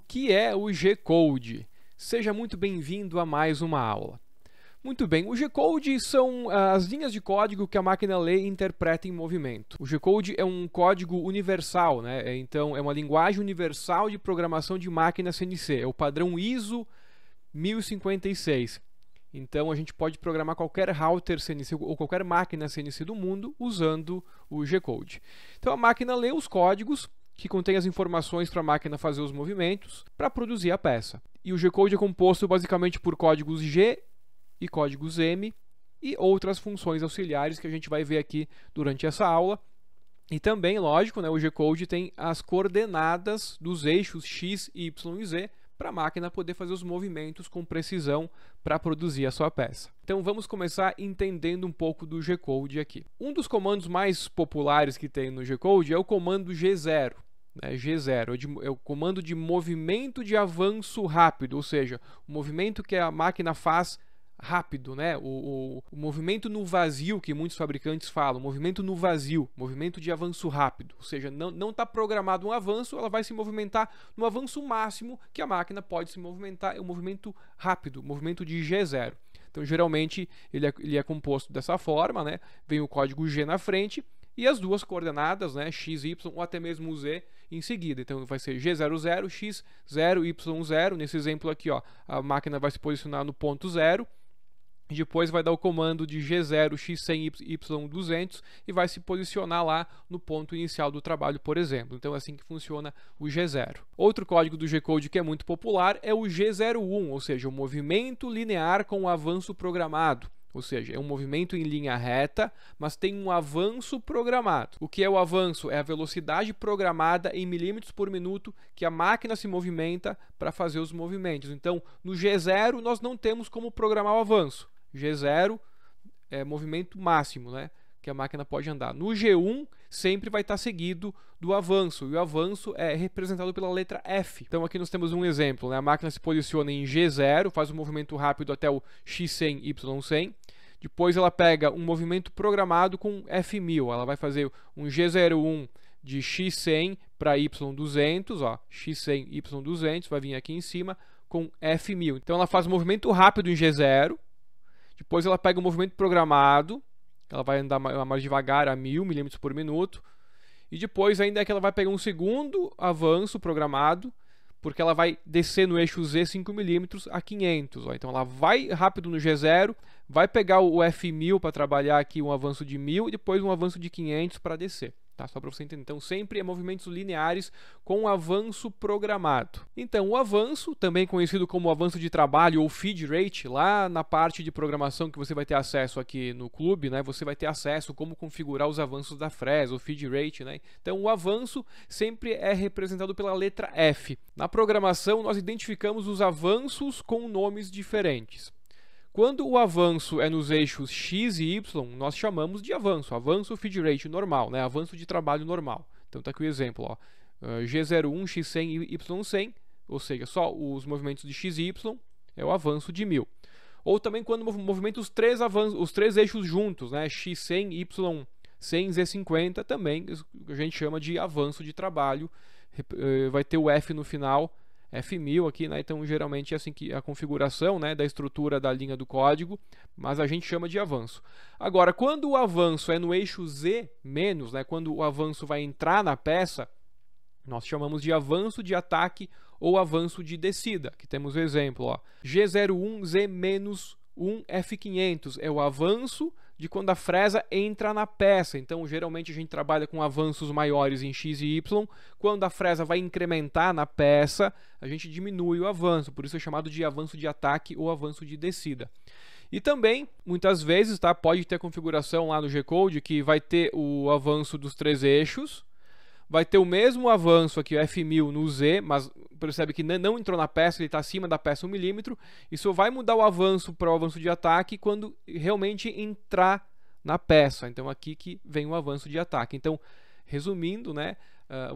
o que é o G-Code. Seja muito bem-vindo a mais uma aula. Muito bem, o G-Code são ah, as linhas de código que a máquina lê e interpreta em movimento. O G-Code é um código universal, né? É, então é uma linguagem universal de programação de máquina CNC, é o padrão ISO 1056. Então a gente pode programar qualquer router CNC ou qualquer máquina CNC do mundo usando o G-Code. Então a máquina lê os códigos que contém as informações para a máquina fazer os movimentos para produzir a peça. E o G-code é composto basicamente por códigos G e códigos M e outras funções auxiliares que a gente vai ver aqui durante essa aula. E também, lógico, né, o G-code tem as coordenadas dos eixos x, y e z para a máquina poder fazer os movimentos com precisão para produzir a sua peça. Então vamos começar entendendo um pouco do G-Code aqui. Um dos comandos mais populares que tem no G-Code é o comando G0 né, G0, é, é, o comando de movimento de avanço rápido, ou seja, o movimento que a máquina faz rápido, né? O, o, o movimento no vazio que muitos fabricantes falam, movimento no vazio, movimento de avanço rápido, ou seja, não está programado um avanço, ela vai se movimentar no avanço máximo que a máquina pode se movimentar, é o movimento rápido, movimento de G0. Então, geralmente ele é, ele é composto dessa forma, né? Vem o código G na frente e as duas coordenadas, né, x, y ou até mesmo z em seguida. Então vai ser g00, x0, y0. Nesse exemplo aqui, ó, a máquina vai se posicionar no ponto zero. Depois vai dar o comando de G0, X100, Y200 e vai se posicionar lá no ponto inicial do trabalho, por exemplo. Então é assim que funciona o G0. Outro código do G-Code que é muito popular é o G01, ou seja, o movimento linear com o avanço programado. Ou seja, é um movimento em linha reta, mas tem um avanço programado. O que é o avanço? É a velocidade programada em milímetros por minuto que a máquina se movimenta para fazer os movimentos. Então, no G0 nós não temos como programar o avanço. G0 é movimento máximo, né? Que a máquina pode andar. No G1 sempre vai estar seguido do avanço, e o avanço é representado pela letra F. Então aqui nós temos um exemplo, né? a máquina se posiciona em G0, faz um movimento rápido até o X100, Y100, depois ela pega um movimento programado com F1000, ela vai fazer um G01 de X100 para Y200, ó, X100, Y200, vai vir aqui em cima com F1000. Então ela faz um movimento rápido em G0, depois ela pega um movimento programado ela vai andar mais devagar a 1000 mm por minuto. E depois ainda é que ela vai pegar um segundo avanço programado, porque ela vai descer no eixo Z 5mm a 500. Ó. Então ela vai rápido no G0, vai pegar o F1000 para trabalhar aqui um avanço de 1000 e depois um avanço de 500 para descer tá? Só para você entender. Então, sempre é movimentos lineares com avanço programado. Então, o avanço, também conhecido como avanço de trabalho ou feed rate, lá na parte de programação que você vai ter acesso aqui no clube, né? Você vai ter acesso como configurar os avanços da Fres, o feed rate, né? Então, o avanço sempre é representado pela letra F. Na programação, nós identificamos os avanços com nomes diferentes. Quando o avanço é nos eixos x e y, nós chamamos de avanço, avanço feed rate normal, né? avanço de trabalho normal. Então está aqui o exemplo, ó, eh, G01, X100 e Y100, ou seja, só os movimentos de x e y é o avanço de 1000. Ou também quando movimenta os três, avanços, os três eixos juntos, né? X100, Y100, Z50, também a gente chama de avanço de trabalho, eh, vai ter o F no final, F1000 aqui, né? Então, geralmente é assim que a configuração, né, da estrutura da linha do código, mas a gente chama de avanço. Agora, quando o avanço é no eixo Z menos, né, quando o avanço vai entrar na peça, nós chamamos de avanço de ataque ou avanço de descida. Que temos o exemplo, ó. G01Z-1 F500 é o avanço de quando a fresa entra na peça. Então, geralmente a gente trabalha com avanços maiores em x e y. Quando a fresa vai incrementar na peça, a gente diminui o avanço. Por isso é chamado de avanço de ataque ou avanço de descida. E também, muitas vezes, tá, pode ter configuração lá no G-Code que vai ter o avanço dos três eixos, vai ter o mesmo avanço aqui, o F1000 no Z, mas percebe que não entrou na peça, ele está acima da peça 1 milímetro, Isso vai mudar o avanço para o avanço de ataque quando realmente entrar na peça. Então aqui que vem o avanço de ataque. Então, resumindo, né, ah,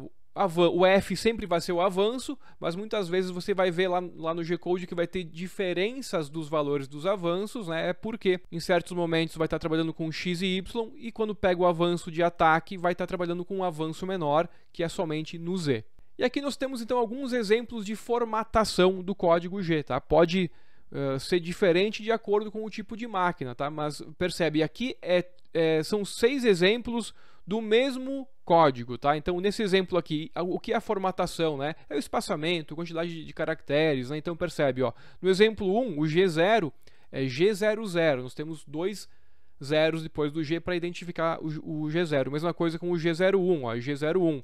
o F sempre vai ser o avanço, mas muitas vezes você vai ver lá, lá no G-Code que vai ter diferenças dos valores dos avanços, né? É porque em certos momentos vai estar tá trabalhando com X e Y, e quando pega o avanço de ataque, vai estar tá trabalhando com um avanço menor, que é somente no Z. E aqui nós temos então alguns exemplos de formatação do código G, tá? Pode uh, ser diferente de acordo com o tipo de máquina, tá? Mas percebe, aqui é, é, são seis exemplos do mesmo código, tá? Então nesse exemplo aqui, o que é a formatação, né? É o espaçamento, quantidade de caracteres, né? Então percebe, ó, no exemplo 1, o G0 é G00, nós temos dois zeros depois do G para identificar o, G0. Mesma coisa com o G01, ó, G01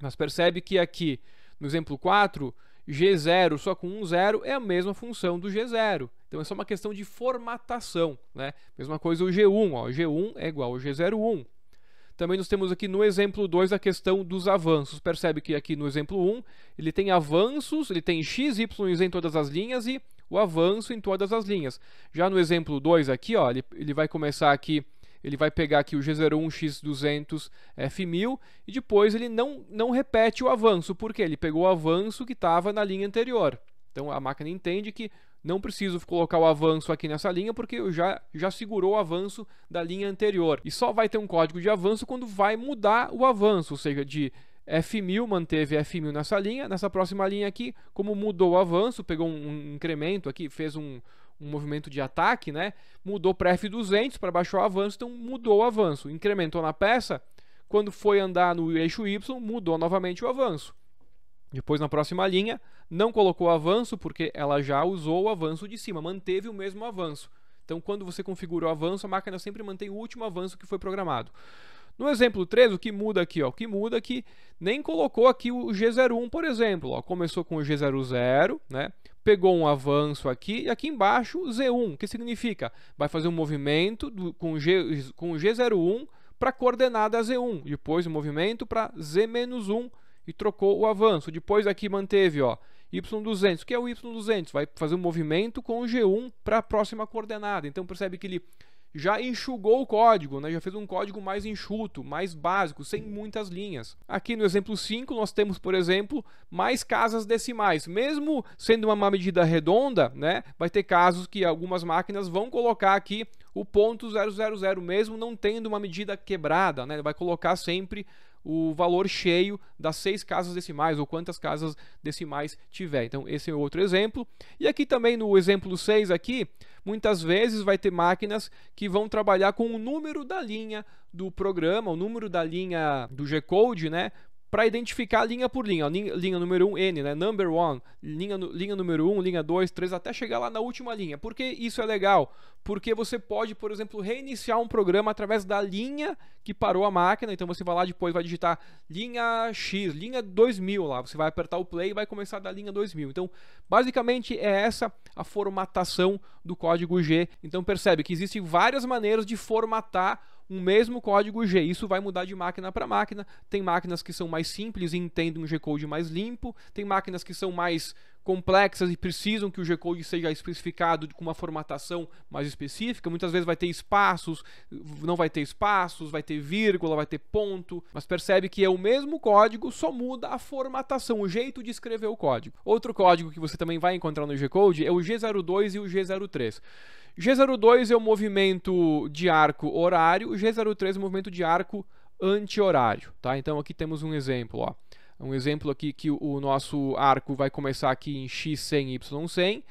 mas percebe que aqui, no exemplo 4, G0 só com um zero é a mesma função do G0. Então é só uma questão de formatação. Né? Mesma coisa o G1. Ó, G1 é igual ao G01. Também nós temos aqui no exemplo 2 a questão dos avanços. Percebe que aqui no exemplo 1 ele tem avanços, ele tem x, y e em todas as linhas e o avanço em todas as linhas. Já no exemplo 2 aqui, ó, ele, ele vai começar aqui ele vai pegar aqui o G01 X200 F1000 e depois ele não, não repete o avanço, porque ele pegou o avanço que estava na linha anterior. Então a máquina entende que não preciso colocar o avanço aqui nessa linha porque eu já, já segurou o avanço da linha anterior. E só vai ter um código de avanço quando vai mudar o avanço, ou seja, de F1000 manteve F1000 nessa linha, nessa próxima linha aqui, como mudou o avanço, pegou um, um incremento aqui, fez um, um movimento de ataque, né? Mudou para F200 para baixar o avanço, então mudou o avanço, incrementou na peça. Quando foi andar no eixo Y, mudou novamente o avanço. Depois na próxima linha, não colocou avanço porque ela já usou o avanço de cima, manteve o mesmo avanço. Então, quando você configura o avanço, a máquina sempre mantém o último avanço que foi programado. No exemplo 3, o que muda aqui? Ó? O que muda é que nem colocou aqui o G01, por exemplo. Ó. Começou com o G00, né? pegou um avanço aqui, e aqui embaixo Z1, O que significa vai fazer um movimento do, com, G, com G01 para a coordenada Z1, depois o um movimento para Z-1 e trocou o avanço. Depois aqui manteve ó, Y200, O que é o Y200, vai fazer um movimento com o G1 para a próxima coordenada. Então percebe que ele já enxugou o código, né? já fez um código mais enxuto, mais básico, sem muitas linhas. Aqui no exemplo 5, nós temos, por exemplo, mais casas decimais. Mesmo sendo uma medida redonda, né? vai ter casos que algumas máquinas vão colocar aqui o ponto 000, mesmo não tendo uma medida quebrada, né? vai colocar sempre o valor cheio das seis casas decimais ou quantas casas decimais tiver. Então, esse é outro exemplo. E aqui também no exemplo 6 aqui, muitas vezes vai ter máquinas que vão trabalhar com o número da linha do programa, o número da linha do G-code, né, para identificar linha por linha. Linha, linha número 1, um, N, né? Number 1, linha, linha número 1, um, linha 2, 3, até chegar lá na última linha. Por que isso é legal? Porque você pode, por exemplo, reiniciar um programa através da linha que parou a máquina. Então você vai lá depois, vai digitar linha X, linha 2000 lá. Você vai apertar o play e vai começar da linha 2000. Então, basicamente é essa a formatação do código G. Então percebe que existem várias maneiras de formatar um mesmo código G. Isso vai mudar de máquina para máquina. Tem máquinas que são mais simples e entendem um G-code mais limpo, tem máquinas que são mais complexas e precisam que o G-code seja especificado com uma formatação mais específica. Muitas vezes vai ter espaços, não vai ter espaços, vai ter vírgula, vai ter ponto, mas percebe que é o mesmo código, só muda a formatação, o jeito de escrever o código. Outro código que você também vai encontrar no G-code é o G02 e o G03. G02 é o movimento de arco horário, G03 é o movimento de arco anti-horário, tá? Então aqui temos um exemplo, ó. Um exemplo aqui que o nosso arco vai começar aqui em X100, Y100,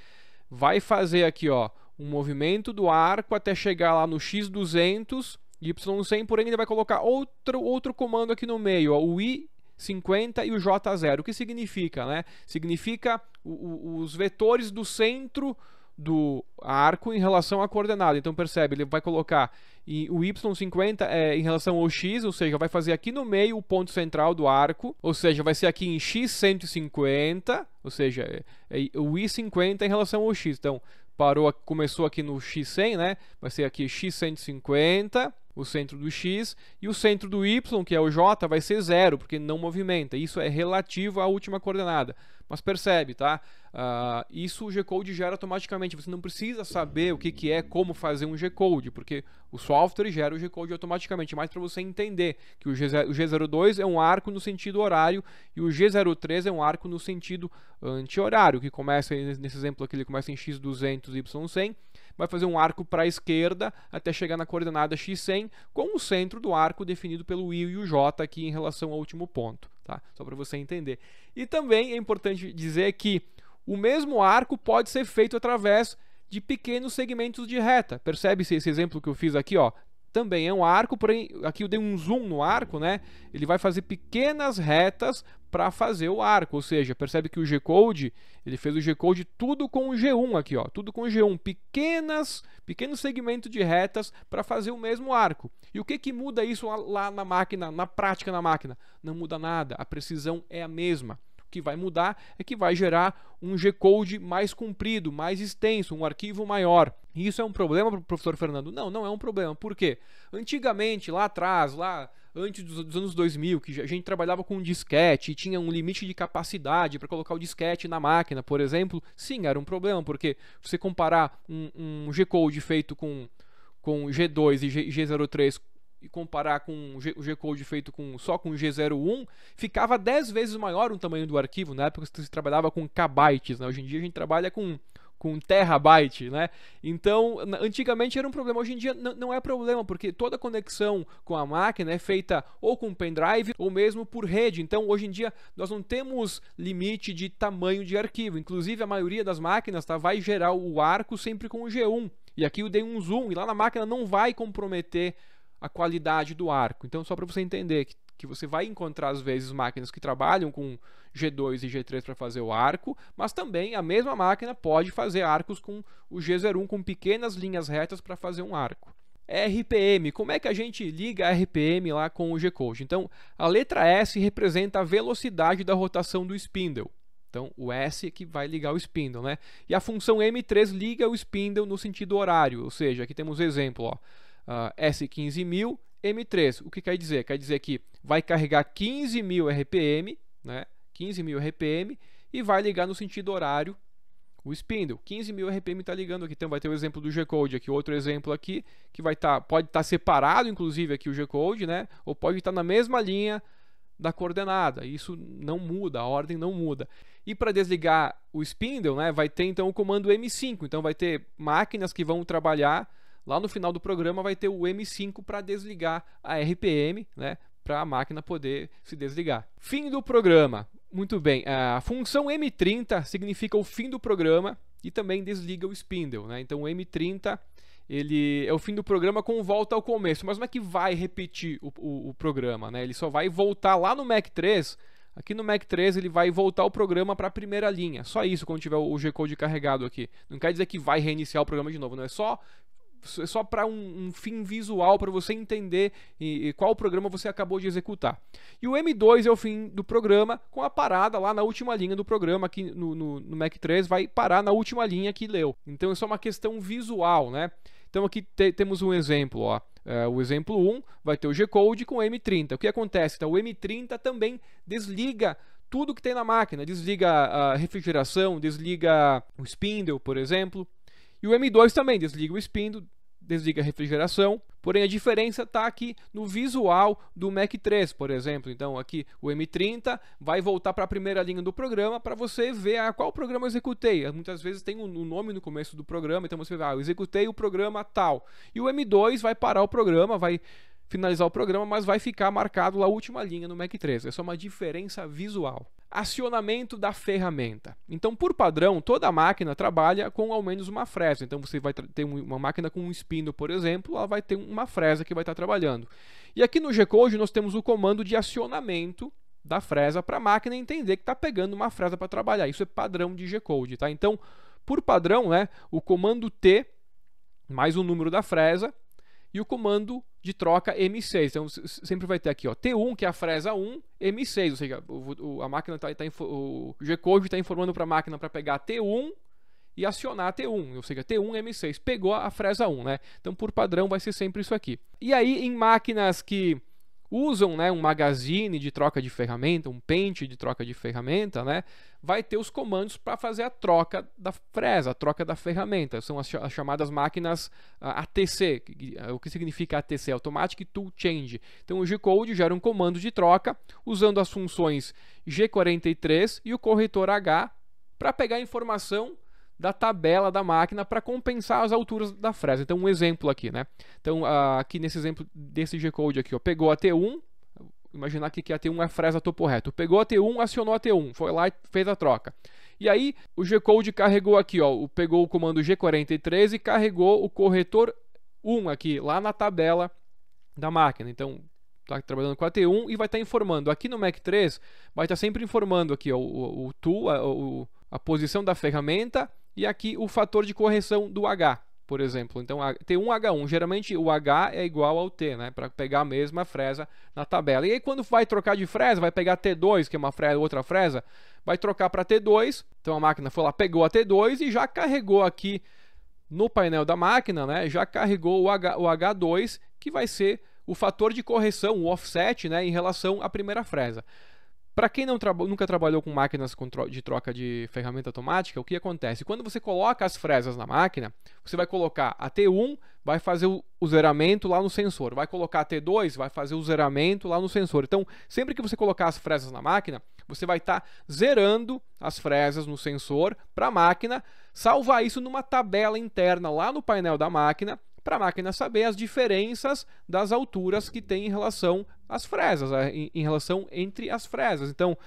vai fazer aqui, ó, um movimento do arco até chegar lá no X200, Y100, porém ele vai colocar outro, outro comando aqui no meio, ó, o I50 e o J0. O que significa, né? Significa o, o, os vetores do centro do arco em relação à coordenada. Então percebe, ele vai colocar o y50 é em relação ao x, ou seja, vai fazer aqui no meio o ponto central do arco, ou seja, vai ser aqui em x150, ou seja, é, é o y 50 em relação ao x. Então parou, começou aqui no x100, né? Vai ser aqui x150 o centro do x, e o centro do y, que é o j, vai ser zero, porque não movimenta. Isso é relativo à última coordenada. Mas percebe, tá? Uh, isso o G-Code gera automaticamente. Você não precisa saber o que, que é, como fazer um G-Code, porque o software gera o G-Code automaticamente. mas para você entender que o, G02 é um arco no sentido horário e o G03 é um arco no sentido anti-horário, que começa, nesse exemplo aqui, ele começa em x200, y100, vai fazer um arco para a esquerda até chegar na coordenada x100, com o centro do arco definido pelo i e o j aqui em relação ao último ponto, tá? Só para você entender. E também é importante dizer que o mesmo arco pode ser feito através de pequenos segmentos de reta. Percebe-se esse exemplo que eu fiz aqui, ó, também é um arco, porém aqui eu dei um zoom no arco, né? Ele vai fazer pequenas retas para fazer o arco, ou seja, percebe que o G-code, ele fez o G-code tudo com o G1 aqui, ó, tudo com o G1, pequenas, pequeno segmento de retas para fazer o mesmo arco. E o que que muda isso lá na máquina, na prática na máquina? Não muda nada, a precisão é a mesma que vai mudar é que vai gerar um G-code mais comprido, mais extenso, um arquivo maior. isso é um problema para o professor Fernando? Não, não é um problema. Por quê? Antigamente, lá atrás, lá antes dos, dos anos 2000, que a gente trabalhava com um disquete e tinha um limite de capacidade para colocar o disquete na máquina, por exemplo, sim, era um problema, porque você comparar um, um G-code feito com com G2 e G03 e comparar com o G-Code feito com, só com G01, ficava 10 vezes maior o tamanho do arquivo. Na né? época você trabalhava com kbytes, né? hoje em dia a gente trabalha com com terabyte, né? Então, antigamente era um problema, hoje em dia não é problema, porque toda conexão com a máquina é feita ou com pendrive ou mesmo por rede. Então, hoje em dia nós não temos limite de tamanho de arquivo. Inclusive, a maioria das máquinas tá, vai gerar o arco sempre com o G1. E aqui eu dei um zoom e lá na máquina não vai comprometer a qualidade do arco. Então, só para você entender que, que você vai encontrar, às vezes, máquinas que trabalham com G2 e G3 para fazer o arco, mas também a mesma máquina pode fazer arcos com o G01, com pequenas linhas retas para fazer um arco. RPM. Como é que a gente liga RPM lá com o G-Code? Então, a letra S representa a velocidade da rotação do spindle. Então, o S é que vai ligar o spindle, né? E a função M3 liga o spindle no sentido horário, ou seja, aqui temos exemplo, ó uh, S15000 M3. O que quer dizer? Quer dizer que vai carregar 15.000 RPM, né? 15.000 RPM e vai ligar no sentido horário o spindle. 15.000 RPM está ligando aqui. Então vai ter o exemplo do G-Code aqui, outro exemplo aqui, que vai tá, pode estar tá separado, inclusive, aqui o G-Code, né? Ou pode estar tá na mesma linha da coordenada. Isso não muda, a ordem não muda. E para desligar o spindle, né, vai ter então o comando M5. Então vai ter máquinas que vão trabalhar Lá no final do programa vai ter o M5 para desligar a RPM, né? Para a máquina poder se desligar. Fim do programa. Muito bem, a função M30 significa o fim do programa e também desliga o spindle, né? Então o M30 ele é o fim do programa com volta ao começo, mas não é que vai repetir o, o, o programa, né? Ele só vai voltar lá no Mac 3 Aqui no Mac 3 ele vai voltar o programa para a primeira linha. Só isso quando tiver o G-Code carregado aqui. Não quer dizer que vai reiniciar o programa de novo, não é só é só para um, um, fim visual, para você entender e, e qual programa você acabou de executar. E o M2 é o fim do programa, com a parada lá na última linha do programa, aqui no, no, no Mac 3, vai parar na última linha que leu. Então, é só uma questão visual, né? Então, aqui te, temos um exemplo, ó. É, o exemplo 1 vai ter o G-Code com o M30. O que acontece? Então, o M30 também desliga tudo que tem na máquina. Desliga a refrigeração, desliga o spindle, por exemplo. E o M2 também desliga o espindo, desliga a refrigeração. Porém, a diferença está aqui no visual do Mac 3, por exemplo. Então, aqui o M30 vai voltar para a primeira linha do programa para você ver a qual programa eu executei. Muitas vezes tem um nome no começo do programa, então você vai, ah, eu executei o programa tal. E o M2 vai parar o programa, vai finalizar o programa, mas vai ficar marcado lá a última linha no Mac 3. É só uma diferença visual. Acionamento da ferramenta. Então, por padrão, toda máquina trabalha com ao menos uma fresa. Então, você vai ter uma máquina com um spindle, por exemplo, ela vai ter uma fresa que vai estar trabalhando. E aqui no Gcode nós temos o comando de acionamento da fresa para a máquina entender que está pegando uma fresa para trabalhar. Isso é padrão de Gcode, tá? Então, por padrão, né, o comando T mais o número da fresa e o comando de troca M6. Então sempre vai ter aqui, ó, T1, que é a fresa 1, M6, ou seja, o, o a máquina tá, tá o G-code está informando para a máquina para pegar T1 e acionar T1, ou seja, T1 M6 pegou a fresa 1, né? Então por padrão vai ser sempre isso aqui. E aí em máquinas que usam né, um magazine de troca de ferramenta, um pente de troca de ferramenta, né, vai ter os comandos para fazer a troca da fresa, a troca da ferramenta. São as, chamadas máquinas ATC, ah, ah, o que significa ATC, Automatic Tool Change. Então o G-Code gera um comando de troca usando as funções G43 e o corretor H para pegar a informação da tabela da máquina para compensar as alturas da fresa. Então, um exemplo aqui, né? Então, ah, aqui nesse exemplo desse G-Code aqui, ó, pegou a T1, imaginar que a T1 é fresa topo reto. Pegou a T1, acionou a T1, foi lá e fez a troca. E aí, o G-Code carregou aqui, ó, pegou o comando G43 e carregou o corretor 1 aqui, lá na tabela da máquina. Então, está trabalhando com a T1 e vai estar tá informando. Aqui no Mac 3, vai estar tá sempre informando aqui ó, o, o, tool, a, o, a posição da ferramenta e aqui o fator de correção do H, por exemplo. Então, T1H1, geralmente o H é igual ao T, né? Para pegar a mesma fresa na tabela. E aí, quando vai trocar de fresa, vai pegar T2, que é uma fresa, outra fresa, vai trocar para T2. Então, a máquina foi lá, pegou a T2 e já carregou aqui no painel da máquina, né? Já carregou o, H, o H2, que vai ser o fator de correção, o offset, né? Em relação à primeira fresa. Para quem tra nunca trabalhou com máquinas de troca de ferramenta automática, o que acontece? Quando você coloca as fresas na máquina, você vai colocar a T1, vai fazer o zeramento lá no sensor, vai colocar a T2, vai fazer o zeramento lá no sensor. Então, sempre que você colocar as fresas na máquina, você vai estar tá zerando as fresas no sensor para a máquina, salvar isso numa tabela interna lá no painel da máquina para a máquina saber as diferenças das alturas que tem em relação às fresas, em, em relação entre as fresas. Então,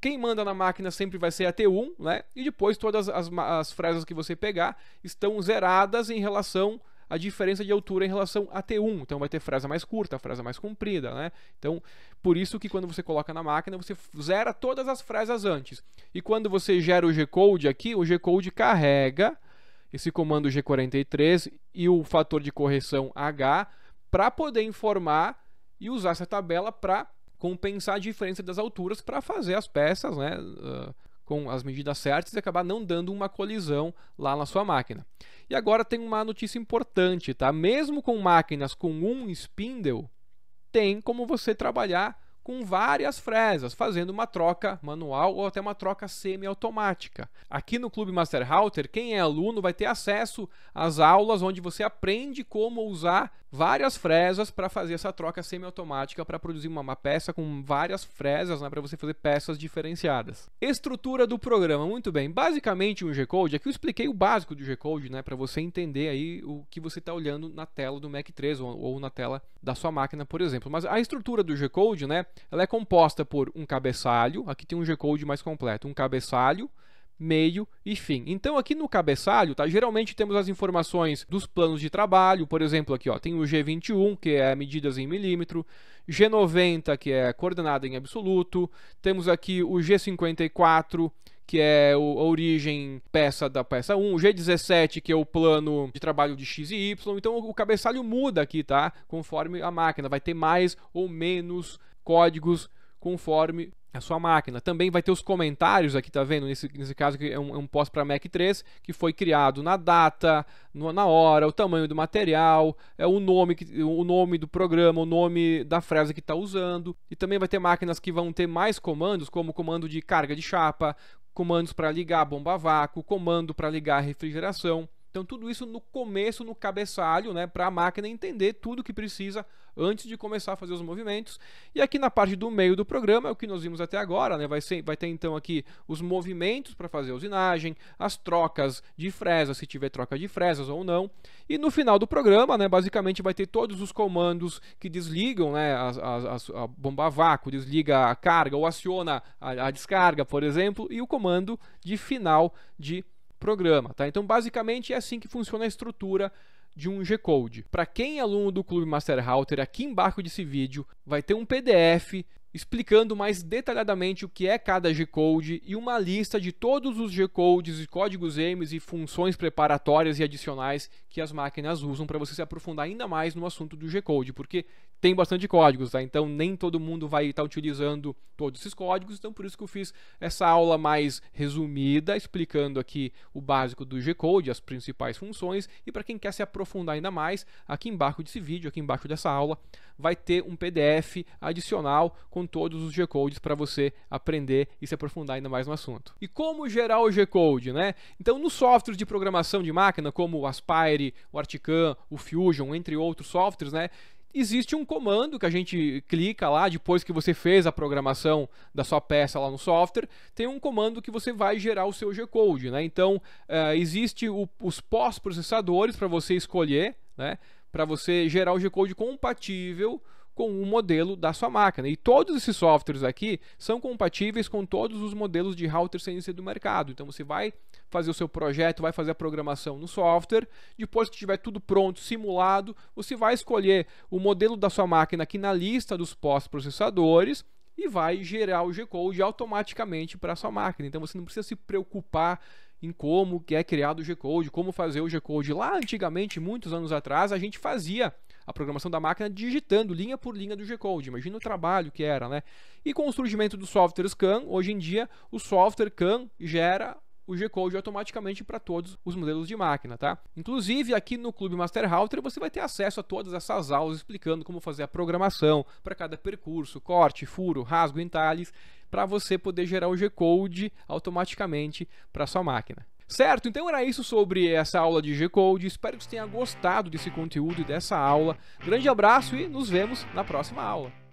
quem manda na máquina sempre vai ser a T1, né? E depois todas as, as fresas que você pegar estão zeradas em relação à diferença de altura em relação a T1. Então vai ter fresa mais curta, fresa mais comprida, né? Então, por isso que quando você coloca na máquina, você zera todas as fresas antes. E quando você gera o G-code aqui, o G-code carrega esse comando G43 e o fator de correção H para poder informar e usar essa tabela para compensar a diferença das alturas para fazer as peças né, uh, com as medidas certas e acabar não dando uma colisão lá na sua máquina. E agora tem uma notícia importante, tá? Mesmo com máquinas com um spindle, tem como você trabalhar com várias fresas, fazendo uma troca manual ou até uma troca semiautomática. Aqui no Clube Master Halter, quem é aluno vai ter acesso às aulas onde você aprende como usar várias fresas para fazer essa troca semiautomática para produzir uma, uma, peça com várias fresas, né, para você fazer peças diferenciadas. Estrutura do programa, muito bem. Basicamente um G-code, aqui é eu expliquei o básico do G-code, né, para você entender aí o que você está olhando na tela do Mac 3 ou, ou, na tela da sua máquina, por exemplo. Mas a estrutura do G-code, né, ela é composta por um cabeçalho, aqui tem um G-code mais completo, um cabeçalho, meio e fim. Então aqui no cabeçalho, tá? Geralmente temos as informações dos planos de trabalho, por exemplo, aqui, ó, tem o G21, que é medidas em milímetro, G90, que é coordenada em absoluto, temos aqui o G54, que é a origem peça da peça 1, o G17, que é o plano de trabalho de X e Y. Então o cabeçalho muda aqui, tá? Conforme a máquina, vai ter mais ou menos códigos conforme a sua máquina. Também vai ter os comentários aqui, tá vendo? Nesse, nesse caso que é um, é um para Mac 3 que foi criado na data, no, na hora, o tamanho do material, é o nome, que, o nome do programa, o nome da fresa que está usando. E também vai ter máquinas que vão ter mais comandos, como comando de carga de chapa, comandos para ligar bomba vácuo, comando para ligar refrigeração. Então tudo isso no começo, no cabeçalho, né, para a máquina entender tudo que precisa antes de começar a fazer os movimentos. E aqui na parte do meio do programa é o que nós vimos até agora, né? Vai, ser, vai ter então aqui os movimentos para fazer a usinagem, as trocas de fresas, se tiver troca de fresas ou não. E no final do programa, né, basicamente vai ter todos os comandos que desligam, né, a, a, a bomba a vácuo, desliga a carga ou aciona a, a descarga, por exemplo, e o comando de final de programa. Tá? Então, basicamente, é assim que funciona a estrutura de um G-Code. Para quem é aluno do Clube Master Router, aqui embaixo desse vídeo vai ter um PDF explicando mais detalhadamente o que é cada G-code e uma lista de todos os G-codes e códigos M's e funções preparatórias e adicionais que as máquinas usam para você se aprofundar ainda mais no assunto do G-code, porque tem bastante códigos, tá? Então nem todo mundo vai estar tá utilizando todos esses códigos, então por isso que eu fiz essa aula mais resumida, explicando aqui o básico do G-code, as principais funções, e para quem quer se aprofundar ainda mais, aqui embaixo desse vídeo, aqui embaixo dessa aula, vai ter um PDF adicional com com todos os G-Codes para você aprender e se aprofundar ainda mais no assunto. E como gerar o G-Code, né? Então, nos softwares de programação de máquina, como o Aspire, o Articam, o Fusion, entre outros softwares, né? existe um comando que a gente clica lá depois que você fez a programação da sua peça lá no software, tem um comando que você vai gerar o seu G-code, né? Então uh, existe o, os pós-processadores para você escolher, né? Para você gerar o G-code compatível com o modelo da sua máquina. E todos esses softwares aqui são compatíveis com todos os modelos de router CNC do mercado. Então você vai fazer o seu projeto, vai fazer a programação no software, depois que tiver tudo pronto, simulado, você vai escolher o modelo da sua máquina aqui na lista dos pós-processadores e vai gerar o G-Code automaticamente para a sua máquina. Então você não precisa se preocupar em como é criado o G-Code, como fazer o G-Code. Lá antigamente, muitos anos atrás, a gente fazia a programação da máquina digitando linha por linha do G-Code. Imagina o trabalho que era, né? E com o surgimento do software Scan, hoje em dia, o software CAN gera o G-Code automaticamente para todos os modelos de máquina, tá? Inclusive, aqui no Clube Master Router, você vai ter acesso a todas essas aulas explicando como fazer a programação para cada percurso, corte, furo, rasgo, entalhes, para você poder gerar o G-Code automaticamente para sua máquina. Certo, então era isso sobre essa aula de G-Code. Espero que você tenha gostado desse conteúdo e dessa aula. Grande abraço e nos vemos na próxima aula.